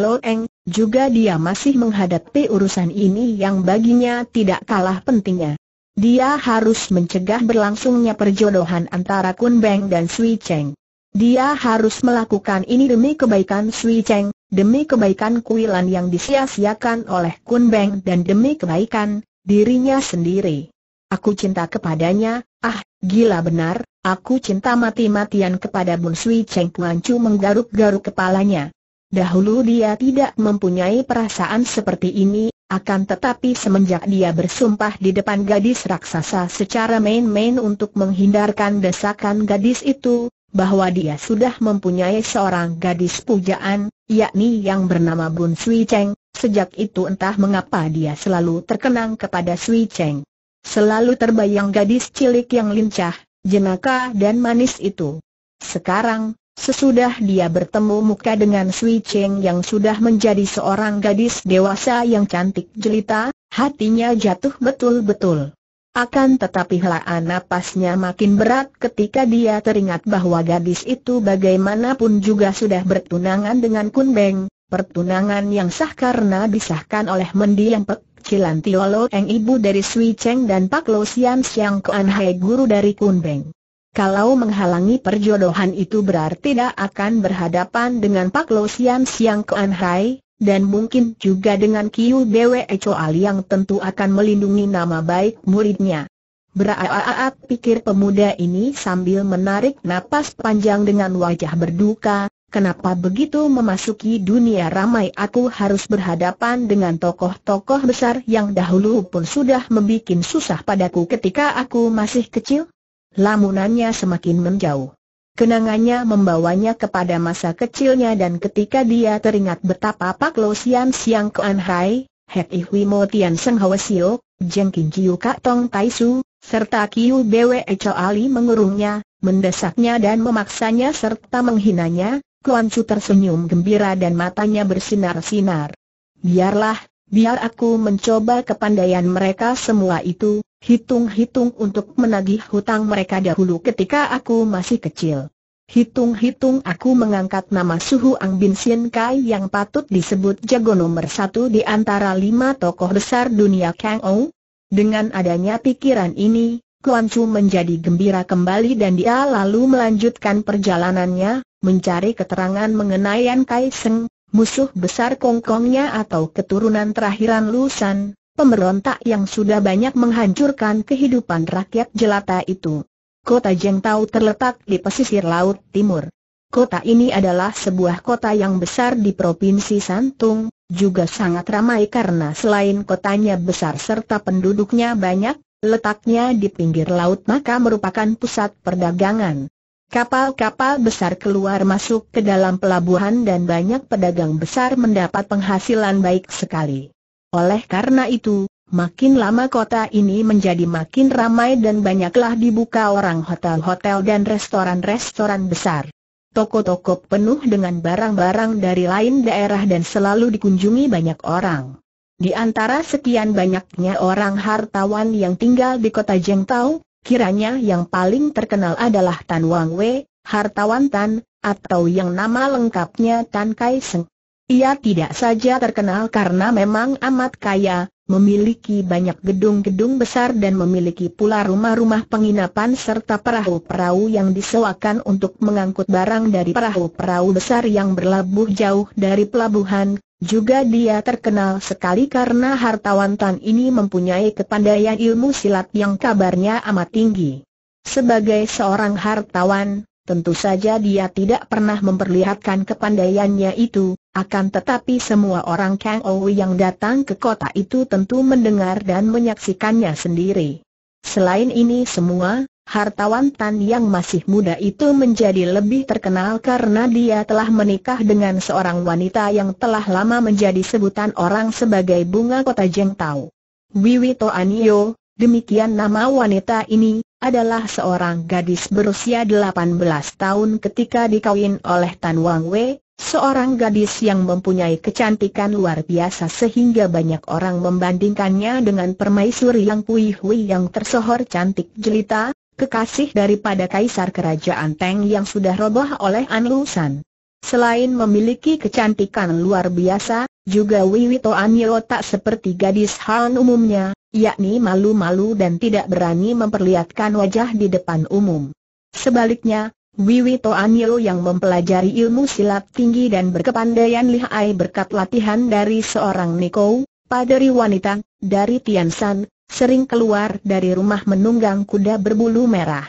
Lo Eng, juga dia masih menghadapi urusan ini yang baginya tidak kalah pentingnya. Dia harus mencegah berlangsungnya perjodohan antara Kun Beng dan Sui Cheng. Dia harus melakukan ini demi kebaikan Sui Cheng, demi kebaikan Kuilan yang disia-siakan oleh Kun Beng dan demi kebaikan dirinya sendiri. Aku cinta kepadanya, ah, gila benar, Aku cinta mati-matian kepada Bun Sui Cheng Puan Chu menggaruk-garuk kepalanya. Dahulu dia tidak mempunyai perasaan seperti ini, akan tetapi semenjak dia bersumpah di depan gadis raksasa secara main-main untuk menghindarkan desakan gadis itu, bahwa dia sudah mempunyai seorang gadis pujaan, yakni yang bernama Bun Sui Cheng, sejak itu entah mengapa dia selalu terkenang kepada Sui Cheng. Selalu terbayang gadis cilik yang lincah, jenaka dan manis itu. Sekarang, sesudah dia bertemu muka dengan Sui Cheng yang sudah menjadi seorang gadis dewasa yang cantik jelita, hatinya jatuh betul-betul. Akan tetapi helaan napasnya makin berat ketika dia teringat bahwa gadis itu bagaimanapun juga sudah bertunangan dengan Kun Beng, pertunangan yang sah karena disahkan oleh mendiang Pek Kilan Tio Lo Eng ibu dari Sui Cheng dan Pak Lo Sian Siang Kuan Hai guru dari Kun Beng. Kalau menghalangi perjodohan itu berarti tidak akan berhadapan dengan Pak Lo Sian Siang Kuan Hai, dan mungkin juga dengan Kiu Bwe Choal yang tentu akan melindungi nama baik muridnya. Beraaaat pikir pemuda ini sambil menarik napas panjang dengan wajah berduka, Kenapa begitu memasuki dunia ramai aku harus berhadapan dengan tokoh-tokoh besar yang dahulu pun sudah membuat susah padaku ketika aku masih kecil? Lamunannya semakin menjauh. Kenangannya membawanya kepada masa kecilnya dan ketika dia teringat betapa Pak Lo Sian Siang Kuan Hai, Hek Ihui Mo Tian Seng Hwa Sio, Jeng Kin Jiu Kak Tong Tai Su, serta Kiu Bwe Echo Ali mengurungnya, mendesaknya dan memaksanya serta menghinanya, Kuan Chu tersenyum gembira dan matanya bersinar-sinar. Biarlah, biar aku mencoba kepandaian mereka semua itu, hitung-hitung untuk menagih hutang mereka dahulu ketika aku masih kecil. Hitung-hitung aku mengangkat nama Suhu Ang Bin Sien Kai yang patut disebut jago nomor satu di antara lima tokoh besar dunia Kang Ou. Dengan adanya pikiran ini, Guan Chu menjadi gembira kembali dan dia lalu melanjutkan perjalanannya, mencari keterangan mengenai An Kai Seng, musuh besar Kongkongnya atau keturunan terakhiran Lusan, pemberontak yang sudah banyak menghancurkan kehidupan rakyat jelata itu. Kota Jengtau terletak di pesisir laut timur. Kota ini adalah sebuah kota yang besar di Provinsi Santung, juga sangat ramai karena selain kotanya besar serta penduduknya banyak, Letaknya di pinggir laut maka merupakan pusat perdagangan. Kapal-kapal besar keluar masuk ke dalam pelabuhan dan banyak pedagang besar mendapat penghasilan baik sekali. Oleh karena itu, makin lama kota ini menjadi makin ramai dan banyaklah dibuka orang hotel-hotel dan restoran-restoran besar. Toko-toko penuh dengan barang-barang dari lain daerah dan selalu dikunjungi banyak orang. Di antara sekian banyaknya orang hartawan yang tinggal di kota Jengtau, kiranya yang paling terkenal adalah Tan Wang Wei, hartawan Tan, atau yang nama lengkapnya Tan Kai Seng. Ia tidak saja terkenal karena memang amat kaya, memiliki banyak gedung-gedung besar dan memiliki pula rumah-rumah penginapan serta perahu-perahu yang disewakan untuk mengangkut barang dari perahu-perahu besar yang berlabuh jauh dari pelabuhan, juga dia terkenal sekali karena hartawan Tan ini mempunyai kepandaian ilmu silat yang kabarnya amat tinggi. Sebagai seorang hartawan, tentu saja dia tidak pernah memperlihatkan kepandaiannya itu, akan tetapi semua orang Kang Owi yang datang ke kota itu tentu mendengar dan menyaksikannya sendiri. Selain ini semua, Hartawan Tan yang masih muda itu menjadi lebih terkenal karena dia telah menikah dengan seorang wanita yang telah lama menjadi sebutan orang sebagai bunga kota Jengtau. Wiwi Toanio, demikian nama wanita ini, adalah seorang gadis berusia 18 tahun ketika dikawin oleh Tan Wang Wei, seorang gadis yang mempunyai kecantikan luar biasa sehingga banyak orang membandingkannya dengan permaisuri yang Pui Hui yang tersohor cantik jelita, kekasih daripada Kaisar Kerajaan Teng yang sudah roboh oleh An Anlusan. Selain memiliki kecantikan luar biasa, juga Wiwito Anyo tak seperti gadis Han umumnya, yakni malu-malu dan tidak berani memperlihatkan wajah di depan umum. Sebaliknya, Wiwito Anyo yang mempelajari ilmu silat tinggi dan berkepandaian lihai berkat latihan dari seorang Nikou, paderi wanita, dari Tian Tiansan, sering keluar dari rumah menunggang kuda berbulu merah.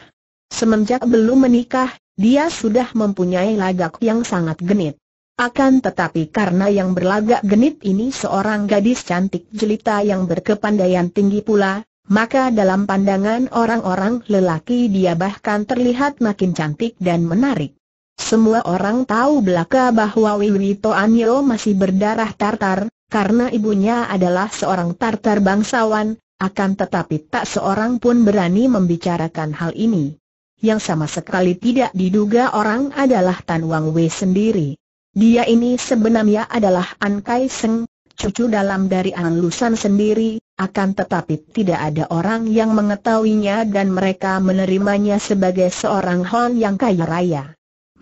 Semenjak belum menikah, dia sudah mempunyai lagak yang sangat genit. Akan tetapi karena yang berlagak genit ini seorang gadis cantik jelita yang berkepandaian tinggi pula, maka dalam pandangan orang-orang lelaki dia bahkan terlihat makin cantik dan menarik. Semua orang tahu belaka bahwa Wiwito Anyo masih berdarah Tartar, karena ibunya adalah seorang Tartar bangsawan, akan tetapi tak seorang pun berani membicarakan hal ini. Yang sama sekali tidak diduga orang adalah Tan Wang Wei sendiri. Dia ini sebenarnya adalah An Kai Seng, cucu dalam dari An Lusan sendiri, akan tetapi tidak ada orang yang mengetahuinya dan mereka menerimanya sebagai seorang Hon yang kaya raya.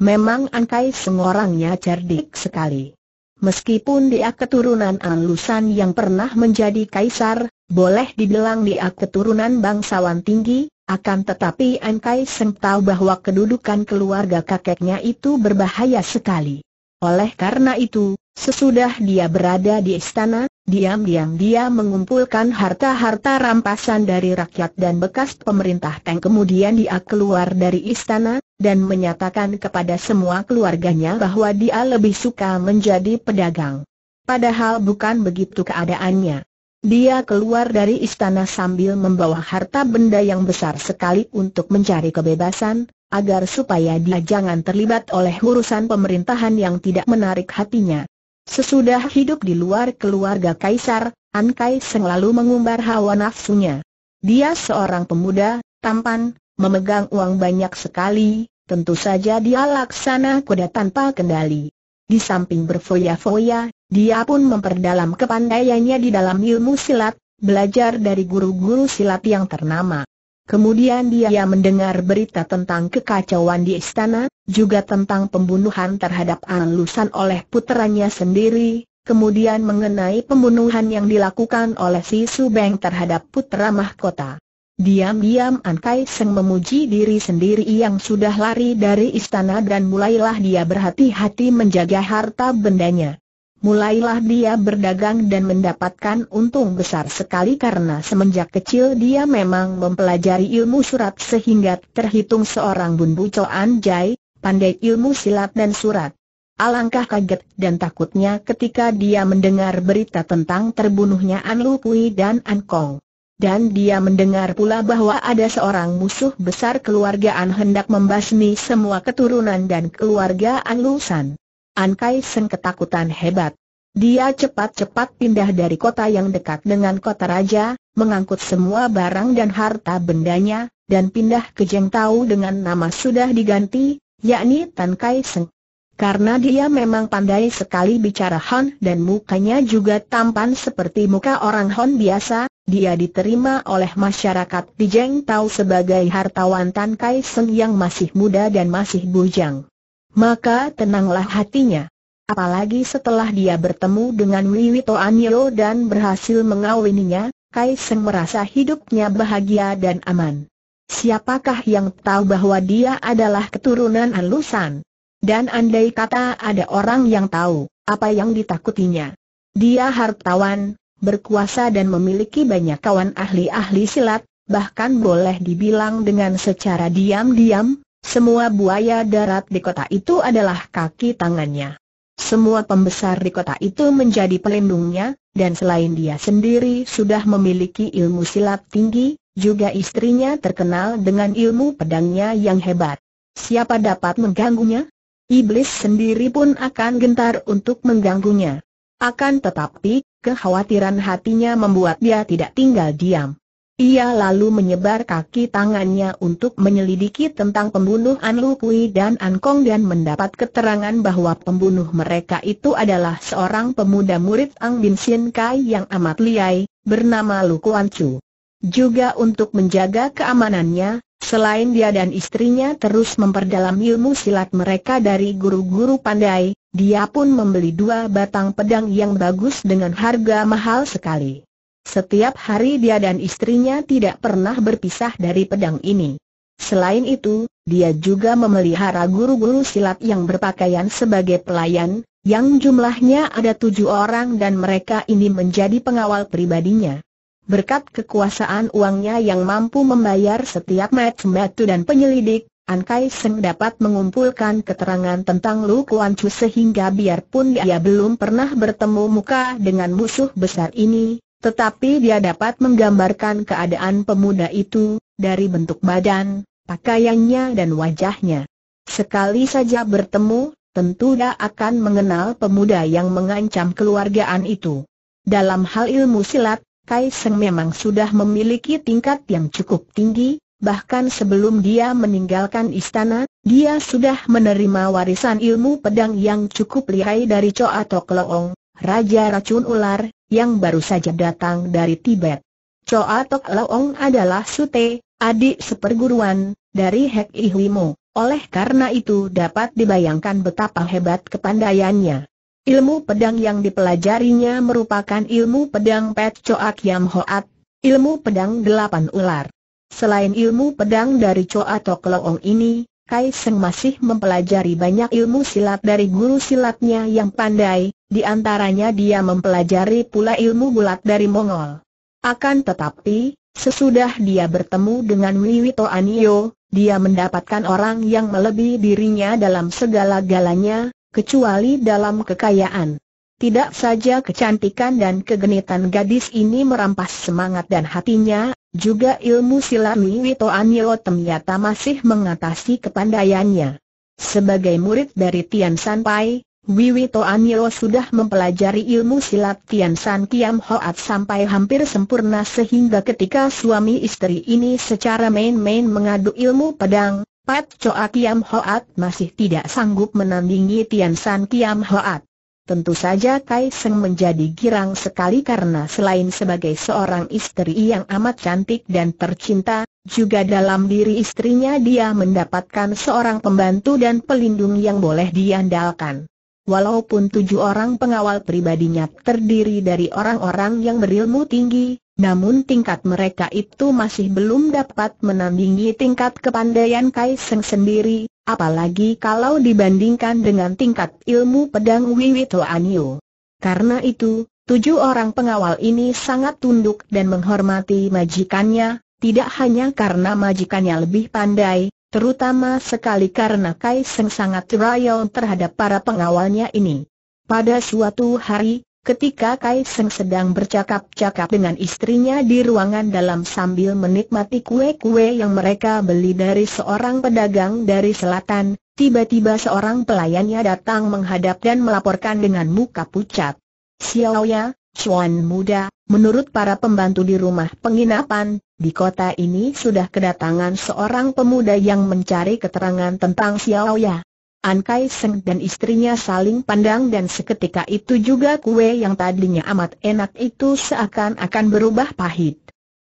Memang An Kai Seng orangnya cerdik sekali. Meskipun dia keturunan An Lusan yang pernah menjadi kaisar, boleh dibilang dia keturunan bangsawan tinggi, akan tetapi An Kai Seng tahu bahwa kedudukan keluarga kakeknya itu berbahaya sekali. Oleh karena itu, sesudah dia berada di istana, diam-diam dia mengumpulkan harta-harta rampasan dari rakyat dan bekas pemerintah Teng. Kemudian dia keluar dari istana, dan menyatakan kepada semua keluarganya bahwa dia lebih suka menjadi pedagang. Padahal bukan begitu keadaannya. Dia keluar dari istana sambil membawa harta benda yang besar sekali untuk mencari kebebasan, agar supaya dia jangan terlibat oleh urusan pemerintahan yang tidak menarik hatinya. Sesudah hidup di luar keluarga kaisar, An Kai selalu mengumbar hawa nafsunya. Dia seorang pemuda, tampan, memegang uang banyak sekali, tentu saja dia laksana kuda tanpa kendali. Di samping berfoya-foya, dia pun memperdalam kepandaiannya di dalam ilmu silat, belajar dari guru-guru silat yang ternama. Kemudian dia mendengar berita tentang kekacauan di istana, juga tentang pembunuhan terhadap Alusan oleh putranya sendiri, kemudian mengenai pembunuhan yang dilakukan oleh si Subeng terhadap putra mahkota. Diam-diam An Kai Seng memuji diri sendiri yang sudah lari dari istana dan mulailah dia berhati-hati menjaga harta bendanya. Mulailah dia berdagang dan mendapatkan untung besar sekali karena semenjak kecil dia memang mempelajari ilmu surat sehingga terhitung seorang bumbu Coan Jai, pandai ilmu silat dan surat. Alangkah kaget dan takutnya ketika dia mendengar berita tentang terbunuhnya An Lu Kui dan An Kong dan dia mendengar pula bahwa ada seorang musuh besar keluargaan hendak membasmi semua keturunan dan keluargaan Lusan. An Kai Seng ketakutan hebat. Dia cepat-cepat pindah dari kota yang dekat dengan kota raja, mengangkut semua barang dan harta bendanya, dan pindah ke Jengtau dengan nama sudah diganti, yakni Tan Kai Seng. Karena dia memang pandai sekali bicara Hon dan mukanya juga tampan seperti muka orang Hon biasa, dia diterima oleh masyarakat di Jeng Tau sebagai hartawan Tan Kai Seng yang masih muda dan masih bujang. Maka tenanglah hatinya. Apalagi setelah dia bertemu dengan Wiwi Anio dan berhasil mengawininya, Kai Seng merasa hidupnya bahagia dan aman. Siapakah yang tahu bahwa dia adalah keturunan Anlusan? Dan andai kata ada orang yang tahu, apa yang ditakutinya? Dia hartawan, berkuasa dan memiliki banyak kawan ahli-ahli silat, bahkan boleh dibilang dengan secara diam-diam, semua buaya darat di kota itu adalah kaki tangannya. Semua pembesar di kota itu menjadi pelindungnya, dan selain dia sendiri sudah memiliki ilmu silat tinggi, juga istrinya terkenal dengan ilmu pedangnya yang hebat. Siapa dapat mengganggunya? Iblis sendiri pun akan gentar untuk mengganggunya. Akan tetapi, Kekhawatiran hatinya membuat dia tidak tinggal diam. Ia lalu menyebar kaki tangannya untuk menyelidiki tentang pembunuhan Lu Kui dan An Kong dan mendapat keterangan bahwa pembunuh mereka itu adalah seorang pemuda murid Ang Bin Sien Kai yang amat liai, bernama Lu Kuan Chu. Juga untuk menjaga keamanannya, selain dia dan istrinya terus memperdalam ilmu silat mereka dari guru-guru pandai, dia pun membeli dua batang pedang yang bagus dengan harga mahal sekali. Setiap hari dia dan istrinya tidak pernah berpisah dari pedang ini. Selain itu, dia juga memelihara guru-guru silat yang berpakaian sebagai pelayan, yang jumlahnya ada tujuh orang dan mereka ini menjadi pengawal pribadinya. Berkat kekuasaan uangnya yang mampu membayar setiap match-match dan penyelidik, An Kai Seng dapat mengumpulkan keterangan tentang Lu Kuan Chu sehingga biarpun dia belum pernah bertemu muka dengan musuh besar ini, tetapi dia dapat menggambarkan keadaan pemuda itu, dari bentuk badan, pakaiannya dan wajahnya. Sekali saja bertemu, tentu dia akan mengenal pemuda yang mengancam keluargaan itu. Dalam hal ilmu silat, Kai Seng memang sudah memiliki tingkat yang cukup tinggi, bahkan sebelum dia meninggalkan istana, dia sudah menerima warisan ilmu pedang yang cukup lihai dari Choa Tok Leong, Raja Racun Ular, yang baru saja datang dari Tibet. Choa Tok Leong adalah Sute, adik seperguruan, dari Hek Ihwimo, oleh karena itu dapat dibayangkan betapa hebat kepandaiannya. Ilmu pedang yang dipelajarinya merupakan ilmu pedang Pet Choak Yam Hoat, ilmu pedang delapan ular. Selain ilmu pedang dari Coa atau Kelong ini, Kai Seng masih mempelajari banyak ilmu silat dari guru silatnya yang pandai, di antaranya dia mempelajari pula ilmu bulat dari Mongol. Akan tetapi, sesudah dia bertemu dengan Wiwito Anio, dia mendapatkan orang yang melebihi dirinya dalam segala galanya, kecuali dalam kekayaan. Tidak saja kecantikan dan kegenitan gadis ini merampas semangat dan hatinya, juga ilmu silami Wito Anio ternyata masih mengatasi kepandaiannya. Sebagai murid dari Tian San Pai, Anio sudah mempelajari ilmu silat Tian San Kiam Hoat sampai hampir sempurna sehingga ketika suami istri ini secara main-main mengadu ilmu pedang, Pat Choa Kiam Hoat masih tidak sanggup menandingi Tian San Kiam Hoat. Tentu saja Tai Seng menjadi girang sekali karena selain sebagai seorang istri yang amat cantik dan tercinta, juga dalam diri istrinya dia mendapatkan seorang pembantu dan pelindung yang boleh diandalkan. Walaupun tujuh orang pengawal pribadinya terdiri dari orang-orang yang berilmu tinggi, namun tingkat mereka itu masih belum dapat menandingi tingkat kepandaian Kai Seng sendiri, Apalagi kalau dibandingkan dengan tingkat ilmu pedang Wiwito Anio. Karena itu, tujuh orang pengawal ini sangat tunduk dan menghormati majikannya, tidak hanya karena majikannya lebih pandai, terutama sekali karena Kaiseng sangat royal terhadap para pengawalnya ini. Pada suatu hari, Ketika Kai Seng sedang bercakap-cakap dengan istrinya di ruangan dalam sambil menikmati kue-kue yang mereka beli dari seorang pedagang dari selatan, tiba-tiba seorang pelayannya datang menghadap dan melaporkan dengan muka pucat. Xiaoya, Chuan muda, menurut para pembantu di rumah penginapan, di kota ini sudah kedatangan seorang pemuda yang mencari keterangan tentang Xiaoya. An Kai Seng dan istrinya saling pandang dan seketika itu juga kue yang tadinya amat enak itu seakan-akan berubah pahit.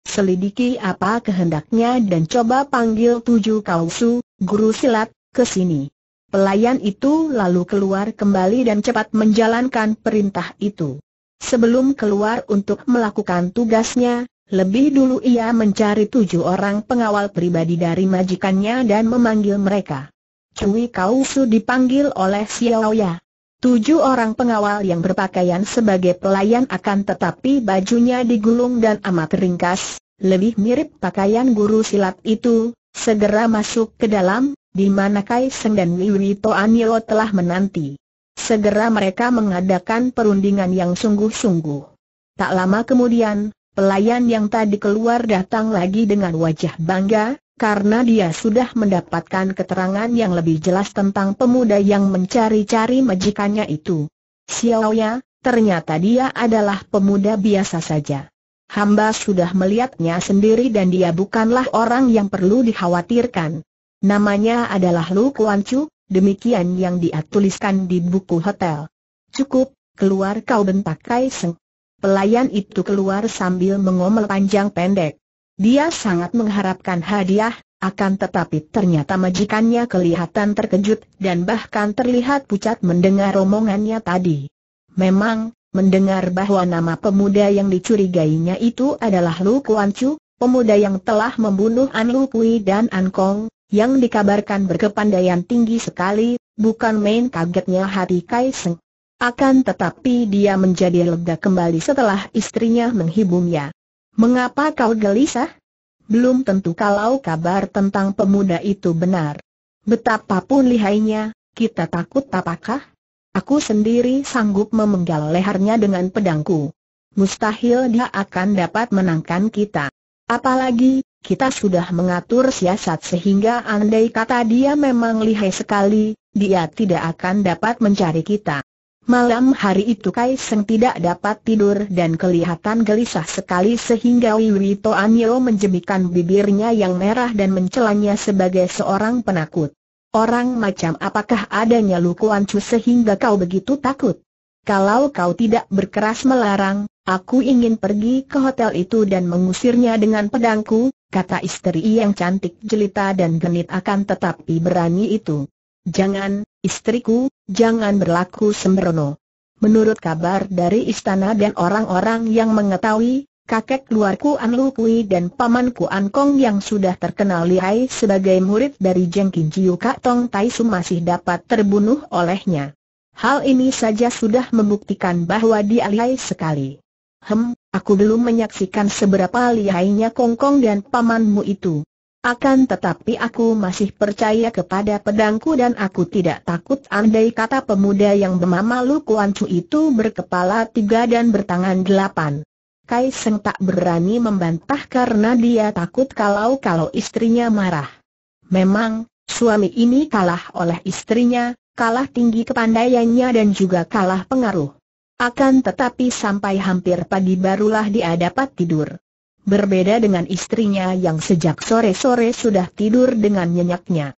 Selidiki apa kehendaknya dan coba panggil tujuh kausu, guru silat, ke sini. Pelayan itu lalu keluar kembali dan cepat menjalankan perintah itu. Sebelum keluar untuk melakukan tugasnya, lebih dulu ia mencari tujuh orang pengawal pribadi dari majikannya dan memanggil mereka. Cui Kau Su dipanggil oleh Xiao Ya. Tujuh orang pengawal yang berpakaian sebagai pelayan akan tetapi bajunya digulung dan amat ringkas, lebih mirip pakaian guru silat itu, segera masuk ke dalam, di mana Kai Seng dan Wiwi Toanio telah menanti. Segera mereka mengadakan perundingan yang sungguh-sungguh. Tak lama kemudian, pelayan yang tadi keluar datang lagi dengan wajah bangga, karena dia sudah mendapatkan keterangan yang lebih jelas tentang pemuda yang mencari-cari majikannya itu. Xiaoya, ternyata dia adalah pemuda biasa saja. Hamba sudah melihatnya sendiri dan dia bukanlah orang yang perlu dikhawatirkan. Namanya adalah Lu Kuan Chu, demikian yang dia tuliskan di buku hotel. Cukup, keluar kau bentak Kaiseng. Pelayan itu keluar sambil mengomel panjang pendek. Dia sangat mengharapkan hadiah, akan tetapi ternyata majikannya kelihatan terkejut dan bahkan terlihat pucat mendengar omongannya tadi. Memang, mendengar bahwa nama pemuda yang dicurigainya itu adalah Lu Kuan Chu, pemuda yang telah membunuh An Lu Kui dan An Kong, yang dikabarkan berkepandaian tinggi sekali, bukan main kagetnya hati Seng. Akan tetapi dia menjadi lega kembali setelah istrinya menghibumnya. Mengapa kau gelisah? Belum tentu kalau kabar tentang pemuda itu benar. Betapapun lihainya, kita takut apakah? Aku sendiri sanggup memenggal lehernya dengan pedangku. Mustahil dia akan dapat menangkan kita. Apalagi, kita sudah mengatur siasat sehingga andai kata dia memang lihai sekali, dia tidak akan dapat mencari kita. Malam hari itu Kai seng tidak dapat tidur dan kelihatan gelisah sekali sehingga Wiwito Anyo menjemikan bibirnya yang merah dan mencelanya sebagai seorang penakut. Orang macam apakah adanya Lukuan Chu sehingga kau begitu takut? Kalau kau tidak berkeras melarang, aku ingin pergi ke hotel itu dan mengusirnya dengan pedangku, kata istri yang cantik jelita dan genit akan tetapi berani itu. Jangan, istriku, jangan berlaku sembrono. Menurut kabar dari istana dan orang-orang yang mengetahui, kakek luarku An Lu Kui dan pamanku An Kong yang sudah terkenal lihai sebagai murid dari Jeng Kin Jiu Kak Tong Tai Su masih dapat terbunuh olehnya. Hal ini saja sudah membuktikan bahwa dia lihai sekali. Hem, aku belum menyaksikan seberapa lihainya Kong Kong dan pamanmu itu. Akan tetapi aku masih percaya kepada pedangku dan aku tidak takut andai kata pemuda yang bernama Lu Kuan Chu itu berkepala tiga dan bertangan delapan. Kai Seng tak berani membantah karena dia takut kalau-kalau istrinya marah. Memang, suami ini kalah oleh istrinya, kalah tinggi kepandaiannya dan juga kalah pengaruh. Akan tetapi sampai hampir pagi barulah dia dapat tidur berbeda dengan istrinya yang sejak sore-sore sudah tidur dengan nyenyaknya.